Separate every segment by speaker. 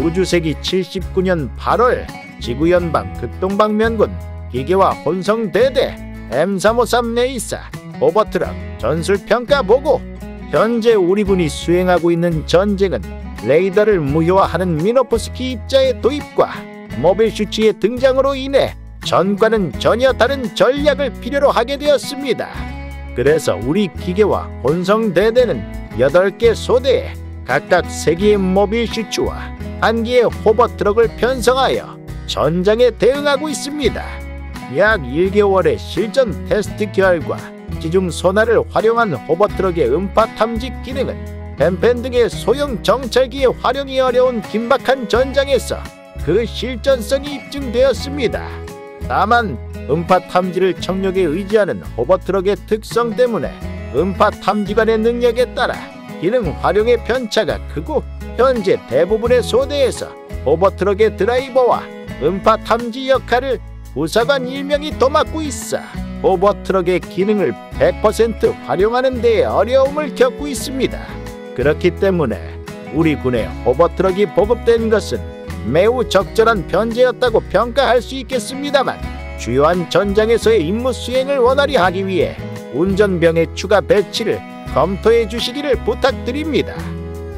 Speaker 1: 우주세기 79년 8월 지구연방 극동방면군 기계와 혼성대대 M353 네이사 오버트럭 전술평가 보고 현재 우리 군이 수행하고 있는 전쟁은 레이더를 무효화하는 미노포스키 입자의 도입과 모빌 슈츠의 등장으로 인해 전과는 전혀 다른 전략을 필요로 하게 되었습니다. 그래서 우리 기계와 혼성대대는 8개 소대에 각각 세기의 모빌슈츠와 한기의 호버트럭을 편성하여 전장에 대응하고 있습니다. 약 1개월의 실전 테스트 결과 지중 소나를 활용한 호버트럭의 음파 탐지 기능은 뱀펜 등의 소형 정찰기에 활용이 어려운 긴박한 전장에서 그 실전성이 입증되었습니다. 다만 음파 탐지를 청력에 의지하는 호버트럭의 특성 때문에 음파 탐지관의 능력에 따라 기능 활용의 편차가 크고 현재 대부분의 소대에서 오버트럭의 드라이버와 음파 탐지 역할을 부사관 일명이 도맡고 있어 오버트럭의 기능을 100% 활용하는 데 어려움을 겪고 있습니다. 그렇기 때문에 우리 군에 오버트럭이 보급된 것은 매우 적절한 변제였다고 평가할 수 있겠습니다만 주요한 전장에서의 임무 수행을 원활히 하기 위해 운전병의 추가 배치를 검토해 주시기를 부탁드립니다.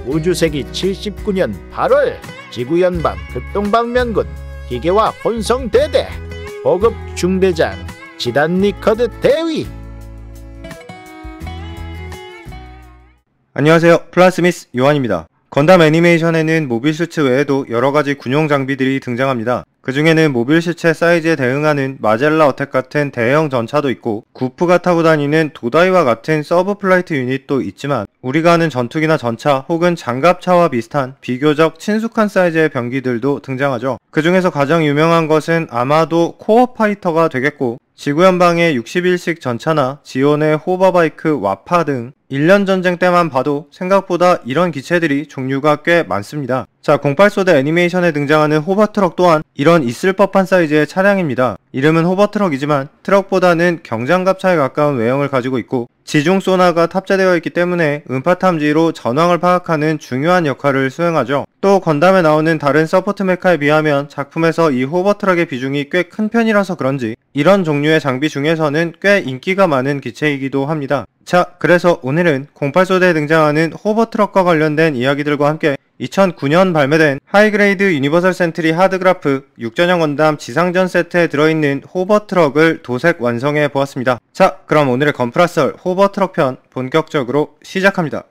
Speaker 1: 우주세기 79년 8월 지구연방 극동방면군 기계화 혼성대대 보급 중대장 지단 니커드 대위
Speaker 2: 안녕하세요 플라스미스 요한입니다 건담 애니메이션에는 모빌 수츠 외에도 여러가지 군용 장비들이 등장합니다 그중에는 모빌 시체 사이즈에 대응하는 마젤라 어택 같은 대형 전차도 있고 구프가 타고 다니는 도다이와 같은 서브 플라이트 유닛도 있지만 우리가 아는 전투기나 전차 혹은 장갑차와 비슷한 비교적 친숙한 사이즈의 병기들도 등장하죠. 그중에서 가장 유명한 것은 아마도 코어 파이터가 되겠고 지구연방의 61식 전차나 지온의 호버바이크 와파 등 1년 전쟁 때만 봐도 생각보다 이런 기체들이 종류가 꽤 많습니다. 자, 08소대 애니메이션에 등장하는 호버트럭 또한 이런 있을 법한 사이즈의 차량입니다. 이름은 호버트럭이지만 트럭보다는 경장갑차에 가까운 외형을 가지고 있고 지중 소나가 탑재되어 있기 때문에 음파 탐지로 전황을 파악하는 중요한 역할을 수행하죠. 또 건담에 나오는 다른 서포트 메카에 비하면 작품에서 이 호버트럭의 비중이 꽤 큰 편이라서 그런지 이런 종류의 장비 중에서는 꽤 인기가 많은 기체이기도 합니다. 자, 그래서 오늘은 08소대에 등장하는 호버트럭과 관련된 이야기들과 함께 2009년 발매된 하이그레이드 유니버설 센트리 하드그라프 6전형 원담 지상전 세트에 들어있는 호버트럭을 도색 완성해 보았습니다. 자 그럼 오늘의 건프라썰 호버트럭 편 본격적으로 시작합니다.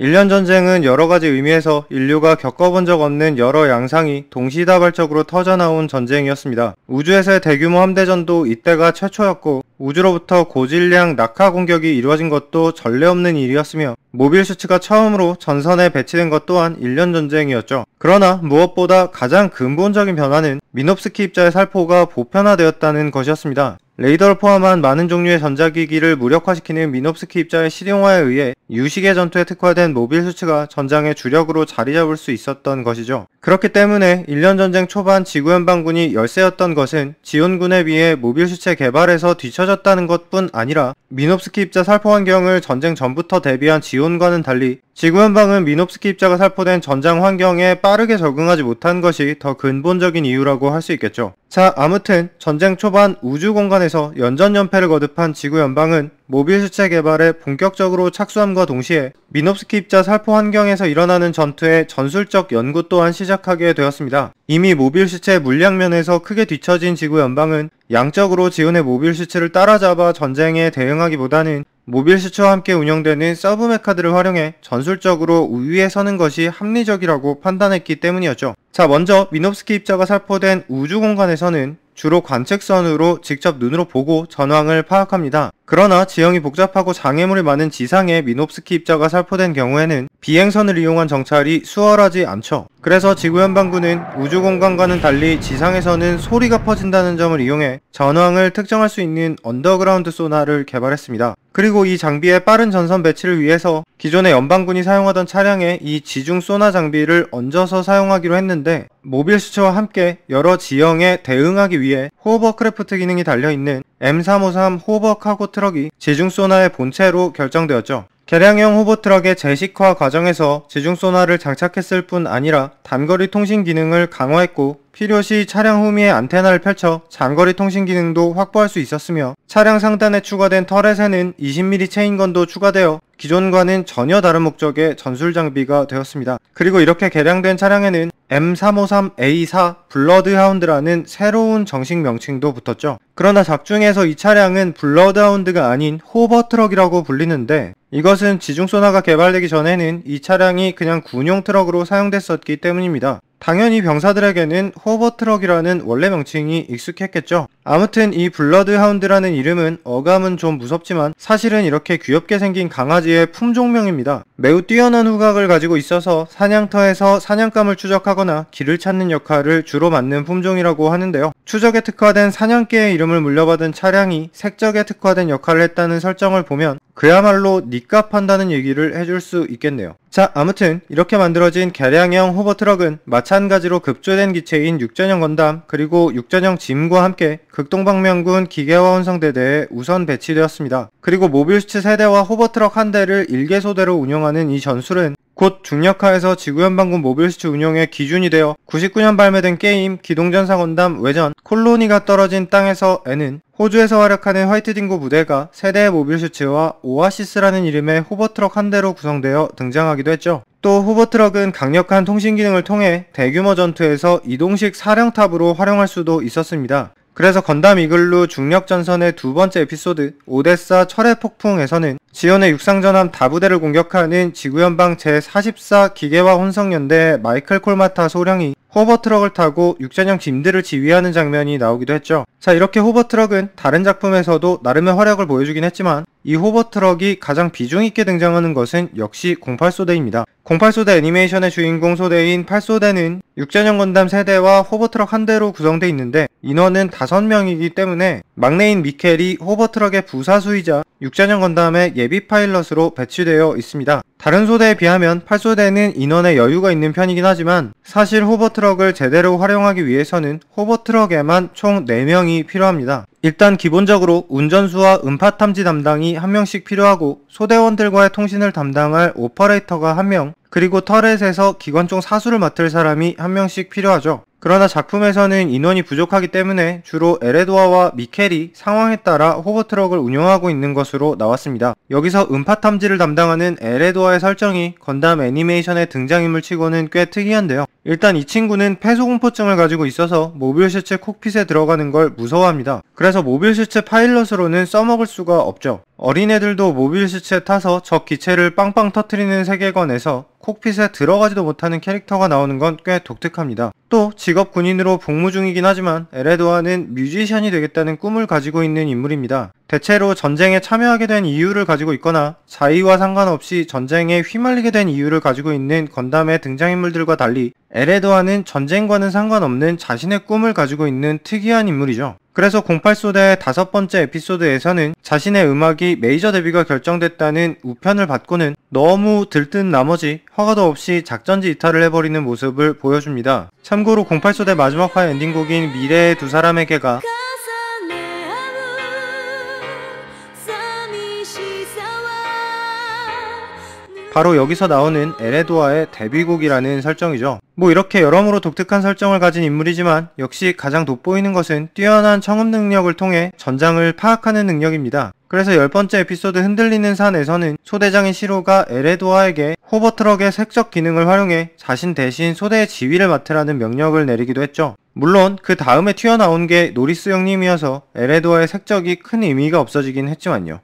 Speaker 2: 일련 전쟁은 여러 가지 의미에서 인류가 겪어본 적 없는 여러 양상이 동시다발적으로 터져나온 전쟁이었습니다. 우주에서의 대규모 함대전도 이때가 최초였고 우주로부터 고질량 낙하 공격이 이루어진 것도 전례 없는 일이었으며 모빌 수츠가 처음으로 전선에 배치된 것 또한 일련 전쟁이었죠. 그러나 무엇보다 가장 근본적인 변화는 미놉스키 입자의 살포가 보편화되었다는 것이었습니다. 레이더를 포함한 많은 종류의 전자기기를 무력화시키는 미놉스키 입자의 실용화에 의해 유식의 전투에 특화된 모빌 수츠가 전장의 주력으로 자리 잡을 수 있었던 것이죠. 그렇기 때문에 1년 전쟁 초반 지구 연방군이 열세였던 것은 지원군에 비해 모빌 수체 개발에서 뒤처졌다는 것뿐 아니라 미놉스키 입자 살포 환경을 전쟁 전부터 대비한 지원과는 달리 지구 연방은 미놉스키 입자가 살포된 전장 환경에 빠르게 적응하지 못한 것이 더 근본적인 이유라고 할 수 있겠죠. 자, 아무튼 전쟁 초반 우주 공간에서 연전 연패를 거듭한 지구 연방은 모빌 수체 개발에 본격적으로 착수함과 동시에 미놉스키 입자 살포 환경에서 일어나는 전투의 전술적 연구 또한 시작하게 되었습니다. 이미 모빌 수체 물량면에서 크게 뒤처진 지구 연방은 양적으로 지원의 모빌 수체를 따라잡아 전쟁에 대응하기보다는 모빌 시츠와 함께 운영되는 서브 메카드를 활용해 전술적으로 우위에 서는 것이 합리적이라고 판단했기 때문이었죠. 자 먼저 미놉스키 입자가 살포된 우주 공간에서는 주로 관측선으로 직접 눈으로 보고 전황을 파악합니다. 그러나 지형이 복잡하고 장애물이 많은 지상에 미놉스키 입자가 살포된 경우에는 비행선을 이용한 정찰이 수월하지 않죠. 그래서 지구 연방군은 우주 공간과는 달리 지상에서는 소리가 퍼진다는 점을 이용해 전황을 특정할 수 있는 언더그라운드 소나를 개발했습니다. 그리고 이 장비의 빠른 전선 배치를 위해서 기존의 연방군이 사용하던 차량에 이 지중 소나 장비를 얹어서 사용하기로 했는데 모빌 수처와 함께 여러 지형에 대응하기 위해 호버크래프트 기능이 달려있는 M353 호버카고 트럭이 지중 소나의 본체로 결정되었죠. 개량형 후보트럭의 제식화 과정에서 지중소나를 장착했을 뿐 아니라 단거리 통신 기능을 강화했고 필요시 차량 후미에 안테나를 펼쳐 장거리 통신 기능도 확보할 수 있었으며 차량 상단에 추가된 터렛에는 20mm 체인건도 추가되어 기존과는 전혀 다른 목적의 전술 장비가 되었습니다. 그리고 이렇게 개량된 차량에는 M353A4 블러드하운드라는 새로운 정식 명칭도 붙었죠. 그러나 작중에서 이 차량은 블러드하운드가 아닌 호버트럭이라고 불리는데 이것은 지중소나가 개발되기 전에는 이 차량이 그냥 군용 트럭으로 사용됐었기 때문입니다. 당연히 병사들에게는 호버트럭이라는 원래 명칭이 익숙했겠죠. 아무튼 이 블러드하운드라는 이름은 어감은 좀 무섭지만 사실은 이렇게 귀엽게 생긴 강아지의 품종명입니다. 매우 뛰어난 후각을 가지고 있어서 사냥터에서 사냥감을 추적하거나 길을 찾는 역할을 주로 맡는 품종이라고 하는데요. 추적에 특화된 사냥개의 이름을 물려받은 차량이 색적에 특화된 역할을 했다는 설정을 보면 그야말로 니값한다는 얘기를 해줄 수 있겠네요. 자, 아무튼 이렇게 만들어진 개량형 호버트럭은 마찬가지로 급조된 기체인 6전형 건담 그리고 6전형 짐과 함께 극동방면군 기계화 혼성대대에 우선 배치되었습니다. 그리고 모빌스츠 세대와 호버트럭 한 대를 일개소대로 운영하는 이 전술은 곧 중력하에서 지구연방군 모빌스치 운용의 기준이 되어 99년 발매된 게임 기동전사 건담 외전 콜로니가 떨어진 땅에서 에는 호주에서 활약하는 화이트 딩고 부대가 세대의 모빌슈츠와 오아시스라는 이름의 호버트럭 한 대로 구성되어 등장하기도 했죠. 또 호버트럭은 강력한 통신 기능을 통해 대규모 전투에서 이동식 사령탑으로 활용할 수도 있었습니다. 그래서 건담 이글루 중력 전선의 두 번째 에피소드 오데사 철의 폭풍에서는 지원의 육상 전함 다부대를 공격하는 지구연방 제44 기계화 혼성연대 마이클 콜마타 소령이 호버 트럭을 타고 육전형 짐들을 지휘하는 장면이 나오기도 했죠. 자 이렇게 호버 트럭은 다른 작품에서도 나름의 활약을 보여주긴 했지만 이 호버 트럭이 가장 비중 있게 등장하는 것은 역시 08소대입니다. 08소대 애니메이션의 주인공 소대인 8소대는 육전형 건담 세대와 호버 트럭 한 대로 구성되어 있는데 인원은 5명이기 때문에 막내인 미켈이 호버 트럭의 부사수이자 육전형 건담의 예비 파일럿으로 배치되어 있습니다. 다른 소대에 비하면 8소대는 인원의 여유가 있는 편이긴 하지만 사실 호버트럭을 제대로 활용하기 위해서는 호버트럭에만 총 4명이 필요합니다. 일단 기본적으로 운전수와 음파 탐지 담당이 1명씩 필요하고 소대원들과의 통신을 담당할 오퍼레이터가 1명, 그리고 터렛에서 기관총 사수를 맡을 사람이 1명씩 필요하죠. 그러나 작품에서는 인원이 부족하기 때문에 주로 에레도아와 미켈이 상황에 따라 호버트럭을 운영하고 있는 것으로 나왔습니다. 여기서 음파 탐지를 담당하는 에레도아의 설정이 건담 애니메이션의 등장인물 치고는 꽤 특이한데요. 일단 이 친구는 폐소공포증을 가지고 있어서 모빌 실체 콕핏에 들어가는 걸 무서워합니다. 그래서 모빌 실체 파일럿으로는 써먹을 수가 없죠. 어린애들도 모빌 실체 타서 저 기체를 빵빵 터트리는 세계관에서 콕핏에 들어가지도 못하는 캐릭터가 나오는 건 꽤 독특합니다. 또 직업 군인으로 복무 중이긴 하지만 에레도아는 뮤지션이 되겠다는 꿈을 가지고 있는 인물입니다. 대체로 전쟁에 참여하게 된 이유를 가지고 있거나 자의와 상관없이 전쟁에 휘말리게 된 이유를 가지고 있는 건담의 등장인물들과 달리 에레도아는 전쟁과는 상관없는 자신의 꿈을 가지고 있는 특이한 인물이죠. 그래서 08소대의 다섯 번째 에피소드에서는 자신의 음악이 메이저 데뷔가 결정됐다는 우편을 받고는 너무 들뜬 나머지 허가도 없이 작전지 이탈을 해버리는 모습을 보여줍니다. 참고로 08소대 마지막 화 엔딩곡인 미래의 두 사람에게가 바로 여기서 나오는 에레도아의 데뷔곡이라는 설정이죠. 뭐 이렇게 여러모로 독특한 설정을 가진 인물이지만 역시 가장 돋보이는 것은 뛰어난 청음 능력을 통해 전장을 파악하는 능력입니다. 그래서 열 번째 에피소드 흔들리는 산에서는 소대장인 시로가 에레도아에게 호버트럭의 색적 기능을 활용해 자신 대신 소대의 지휘를 맡으라는 명령을 내리기도 했죠. 물론 그 다음에 튀어나온 게 노리스 형님이어서 에레도아의 색적이 큰 의미가 없어지긴 했지만요.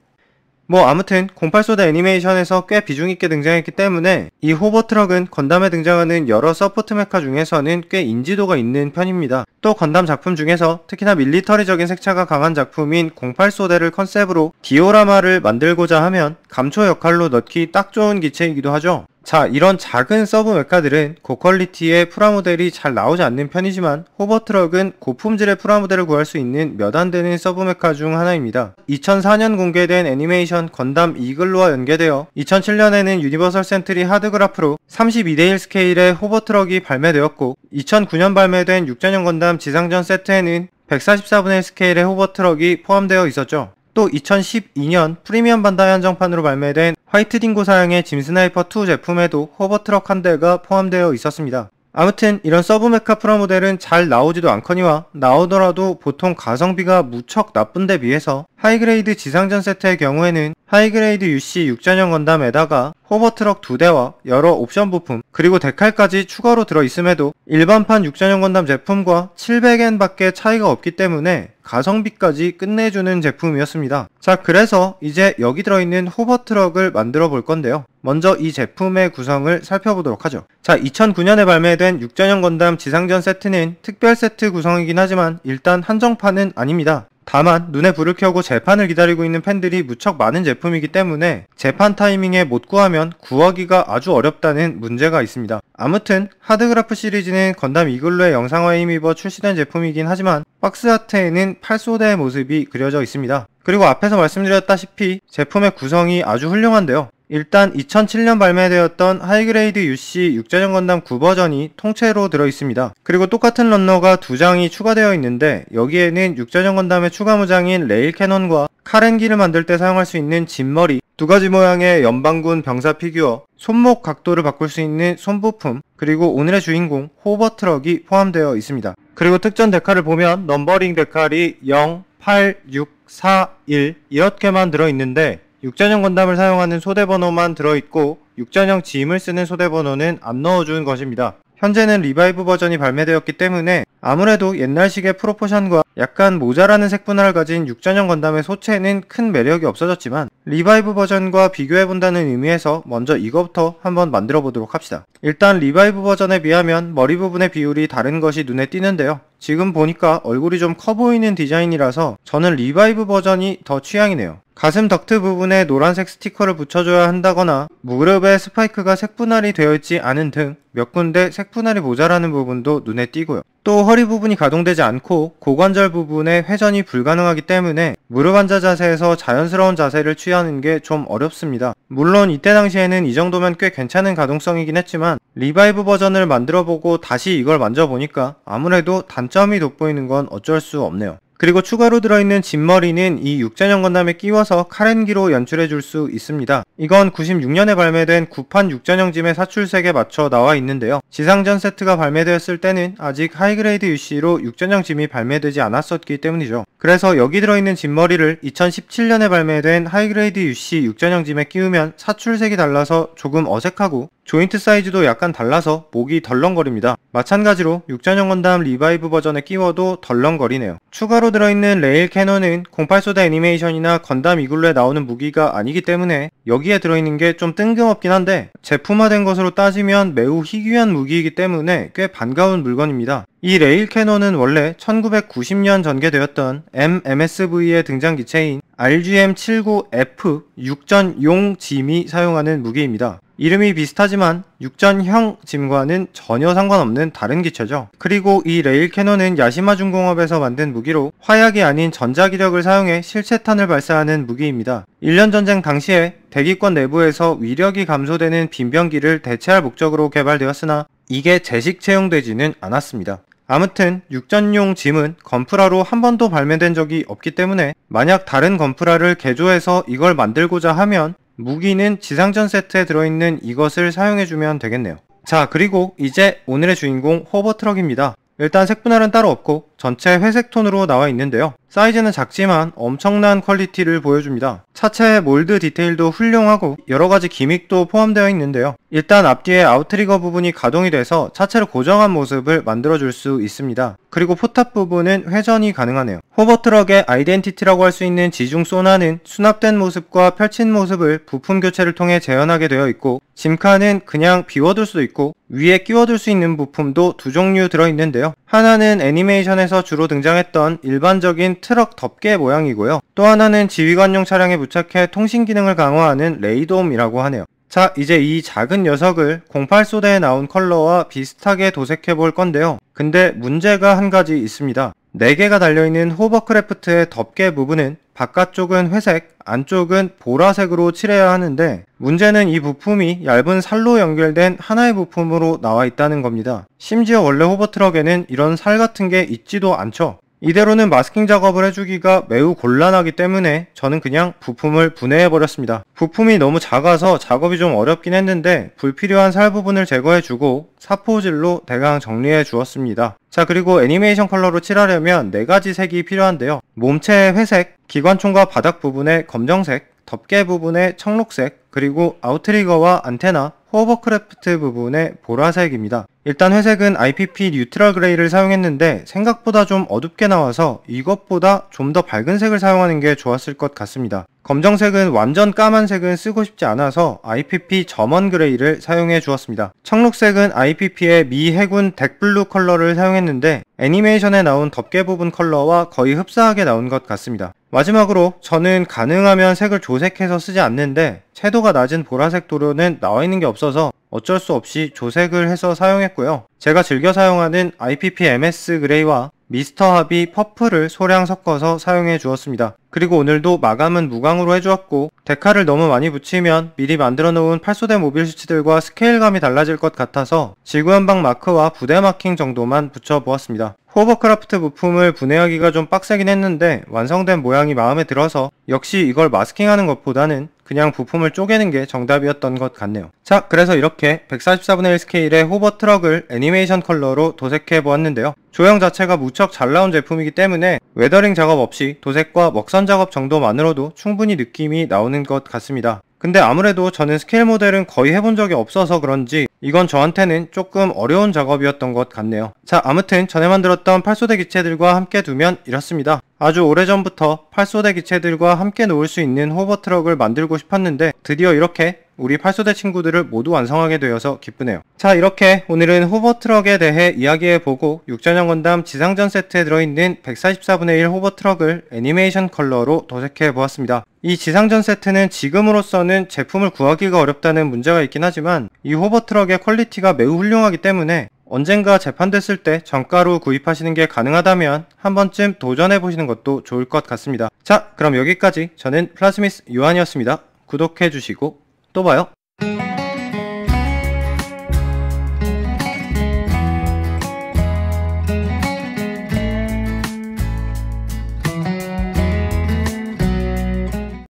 Speaker 2: 뭐 아무튼 08소다 애니메이션에서 꽤 비중 있게 등장했기 때문에 이 호버트럭은 건담에 등장하는 여러 서포트 메카 중에서는 꽤 인지도가 있는 편입니다. 또 건담 작품 중에서 특히나 밀리터리적인 색채가 강한 작품인 08소대를 컨셉으로 디오라마를 만들고자 하면 감초 역할로 넣기 딱 좋은 기체이기도 하죠. 자, 이런 작은 서브 메카들은 고퀄리티의 프라모델이 잘 나오지 않는 편이지만 호버트럭은 고품질의 프라모델을 구할 수 있는 몇 안 되는 서브 메카 중 하나입니다. 2004년 공개된 애니메이션 건담 이글로와 연계되어 2007년에는 유니버설 센트리 하드그라프로 32대1 스케일의 호버트럭이 발매되었고 2009년 발매된 6전형 건담 지상전 세트에는 144분의 스케일의 호버트럭이 포함되어 있었죠. 또 2012년 프리미엄 반다이 한정판으로 발매된 화이트 딩고 사양의 짐스나이퍼2 제품에도 허버트럭 한 대가 포함되어 있었습니다. 아무튼 이런 서브메카 프라모델은 잘 나오지도 않거니와 나오더라도 보통 가성비가 무척 나쁜데 비해서 하이그레이드 지상전 세트의 경우에는 하이그레이드 UC 6전형 건담에다가 호버트럭 2대와 여러 옵션 부품 그리고 데칼까지 추가로 들어있음에도 일반판 6전형 건담 제품과 700엔 밖에 차이가 없기 때문에 가성비까지 끝내주는 제품이었습니다. 자 그래서 이제 여기 들어있는 호버트럭을 만들어 볼 건데요. 먼저 이 제품의 구성을 살펴보도록 하죠. 자 2009년에 발매된 6전형 건담 지상전 세트는 특별 세트 구성이긴 하지만 일단 한정판은 아닙니다. 다만 눈에 불을 켜고 재판을 기다리고 있는 팬들이 무척 많은 제품이기 때문에 재판 타이밍에 못 구하면 구하기가 아주 어렵다는 문제가 있습니다. 아무튼 하드그라프 시리즈는 건담 이글루의 영상화에 힘입어 출시된 제품이긴 하지만 박스아트에는 팔소대의 모습이 그려져 있습니다. 그리고 앞에서 말씀드렸다시피 제품의 구성이 아주 훌륭한데요. 일단 2007년 발매되었던 하이그레이드 UC 6자전 건담 9버전이 통째로 들어있습니다. 그리고 똑같은 런너가 두 장이 추가되어 있는데 여기에는 6자전 건담의 추가 무장인 레일 캐논과 카렌기를 만들 때 사용할 수 있는 진머리, 두 가지 모양의 연방군 병사 피규어, 손목 각도를 바꿀 수 있는 손부품, 그리고 오늘의 주인공 호버트럭이 포함되어 있습니다. 그리고 특전 데칼을 보면 넘버링 데칼이 0, 8, 6, 4, 1 이렇게만 들어있는데 6전형 건담을 사용하는 소대번호만 들어있고 6전형 짐을 쓰는 소대번호는 안 넣어준 것입니다. 현재는 리바이브 버전이 발매되었기 때문에 아무래도 옛날식의 프로포션과 약간 모자라는 색분화를 가진 6전형 건담의 소체는 큰 매력이 없어졌지만 리바이브 버전과 비교해본다는 의미에서 먼저 이거부터 한번 만들어 보도록 합시다. 일단 리바이브 버전에 비하면 머리 부분의 비율이 다른 것이 눈에 띄는데요. 지금 보니까 얼굴이 좀 커 보이는 디자인이라서 저는 리바이브 버전이 더 취향이네요. 가슴 덕트 부분에 노란색 스티커를 붙여줘야 한다거나 무릎에 스파이크가 색분할이 되어 있지 않은 등 몇 군데 색분할이 모자라는 부분도 눈에 띄고요. 또 허리 부분이 가동되지 않고 고관절 부분에 회전이 불가능하기 때문에 무릎 앉아 자세에서 자연스러운 자세를 취하는 게 좀 어렵습니다. 물론 이때 당시에는 이 정도면 꽤 괜찮은 가동성이긴 했지만 리바이브 버전을 만들어보고 다시 이걸 만져보니까 아무래도 단점이 돋보이는 건 어쩔 수 없네요. 그리고 추가로 들어있는 진머리는 이6자형 건담에 끼워서 카렌기로 연출해 줄 수 있습니다. 이건 96년에 발매된 9판 6자형 짐의 사출색에 맞춰 나와 있는데요. 지상전 세트가 발매되었을 때는 아직 하이그레이드 UC로 6자형 짐이 발매되지 않았었기 때문이죠. 그래서 여기 들어있는 짐머리를 2017년에 발매된 하이그레이드 UC 6전형 짐에 끼우면 사출색이 달라서 조금 어색하고 조인트 사이즈도 약간 달라서 목이 덜렁거립니다. 마찬가지로 6전형 건담 리바이브 버전에 끼워도 덜렁거리네요. 추가로 들어있는 레일 캐논은 08소다 애니메이션이나 건담 이글루에 나오는 무기가 아니기 때문에 여기에 들어있는 게 좀 뜬금없긴 한데 제품화된 것으로 따지면 매우 희귀한 무기이기 때문에 꽤 반가운 물건입니다. 이 레일 캐논은 원래 1990년 전개되었던 MMSV의 등장 기체인 RGM79F 6전용 짐이 사용하는 무기입니다. 이름이 비슷하지만 6전형 짐과는 전혀 상관없는 다른 기체죠. 그리고 이 레일 캐논은 야시마 중공업에서 만든 무기로 화약이 아닌 전자기력을 사용해 실체탄을 발사하는 무기입니다. 1년 전쟁 당시에 대기권 내부에서 위력이 감소되는 빈병기를 대체할 목적으로 개발되었으나 이게 재식 채용되지는 않았습니다. 아무튼 육전용 짐은 건프라로 한 번도 발매된 적이 없기 때문에 만약 다른 건프라를 개조해서 이걸 만들고자 하면 무기는 지상전 세트에 들어있는 이것을 사용해주면 되겠네요. 자 그리고 이제 오늘의 주인공 호버트럭입니다. 일단 색분할은 따로 없고 전체 회색 톤으로 나와 있는데요. 사이즈는 작지만 엄청난 퀄리티를 보여줍니다. 차체의 몰드 디테일도 훌륭하고 여러가지 기믹도 포함되어 있는데요. 일단 앞뒤의 아웃트리거 부분이 가동이 돼서 차체를 고정한 모습을 만들어줄 수 있습니다. 그리고 포탑 부분은 회전이 가능하네요. 호버트럭의 아이덴티티라고 할 수 있는 지중 소나는 수납된 모습과 펼친 모습을 부품 교체를 통해 재현하게 되어 있고 짐칸은 그냥 비워둘 수도 있고 위에 끼워둘 수 있는 부품도 두 종류 들어있는데요. 하나는 애니메이션에서 주로 등장했던 일반적인 트럭 덮개 모양이고요. 또 하나는 지휘관용 차량에 부착해 통신 기능을 강화하는 레이돔이라고 하네요. 자, 이제 이 작은 녀석을 08소대에 나온 컬러와 비슷하게 도색해 볼 건데요. 근데 문제가 한 가지 있습니다. 4개가 달려있는 호버크래프트의 덮개 부분은 바깥쪽은 회색, 안쪽은 보라색으로 칠해야 하는데 문제는 이 부품이 얇은 살로 연결된 하나의 부품으로 나와 있다는 겁니다. 심지어 원래 호버트럭에는 이런 살 같은 게 있지도 않죠. 이대로는 마스킹 작업을 해주기가 매우 곤란하기 때문에 저는 그냥 부품을 분해해버렸습니다. 부품이 너무 작아서 작업이 좀 어렵긴 했는데 불필요한 살 부분을 제거해주고 사포질로 대강 정리해 주었습니다. 자 그리고 애니메이션 컬러로 칠하려면 4가지 색이 필요한데요. 몸체의 회색, 기관총과 바닥 부분의 검정색, 덮개 부분의 청록색, 그리고 아웃트리거와 안테나, 호버크래프트 부분의 보라색입니다. 일단 회색은 IPP 뉴트럴 그레이를 사용했는데 생각보다 좀 어둡게 나와서 이것보다 좀 더 밝은 색을 사용하는 게 좋았을 것 같습니다. 검정색은 완전 까만색은 쓰고 싶지 않아서 IPP 점원 그레이를 사용해 주었습니다. 청록색은 IPP의 미 해군 덱블루 컬러를 사용했는데 애니메이션에 나온 덮개 부분 컬러와 거의 흡사하게 나온 것 같습니다. 마지막으로 저는 가능하면 색을 조색해서 쓰지 않는데 채도가 낮은 보라색 도료는 나와 있는 게 없어서 어쩔 수 없이 조색을 해서 사용했고요. 제가 즐겨 사용하는 IPP MS 그레이와 미스터 합이 퍼플을 소량 섞어서 사용해 주었습니다. 그리고 오늘도 마감은 무광으로 해주었고 데카를 너무 많이 붙이면 미리 만들어 놓은 팔소대 모빌 수치들과 스케일감이 달라질 것 같아서 지구연방 마크와 부대 마킹 정도만 붙여보았습니다. 호버크라프트 부품을 분해하기가 좀 빡세긴 했는데 완성된 모양이 마음에 들어서 역시 이걸 마스킹하는 것보다는 그냥 부품을 쪼개는 게 정답이었던 것 같네요. 자, 그래서 이렇게 144분의 1 스케일의 호버 트럭을 애니메이션 컬러로 도색해 보았는데요. 조형 자체가 무척 잘 나온 제품이기 때문에 웨더링 작업 없이 도색과 먹선 작업 정도만으로도 충분히 느낌이 나오는 것 같습니다. 근데 아무래도 저는 스케일 모델은 거의 해본 적이 없어서 그런지 이건 저한테는 조금 어려운 작업이었던 것 같네요. 자 아무튼 전에 만들었던 팔소대 기체들과 함께 두면 이렇습니다. 아주 오래전부터 팔소대 기체들과 함께 놓을 수 있는 호버트럭을 만들고 싶었는데 드디어 이렇게 우리 8소대 친구들을 모두 완성하게 되어서 기쁘네요. 자 이렇게 오늘은 호버트럭에 대해 이야기해보고 6전형 건담 지상전 세트에 들어있는 144분의 1 호버트럭을 애니메이션 컬러로 도색해보았습니다. 이 지상전 세트는 지금으로서는 제품을 구하기가 어렵다는 문제가 있긴 하지만 이 호버트럭의 퀄리티가 매우 훌륭하기 때문에 언젠가 재판됐을 때 정가로 구입하시는 게 가능하다면 한 번쯤 도전해보시는 것도 좋을 것 같습니다. 자 그럼 여기까지 저는 플라스미스 요한이었습니다. 구독해주시고 또 봐요.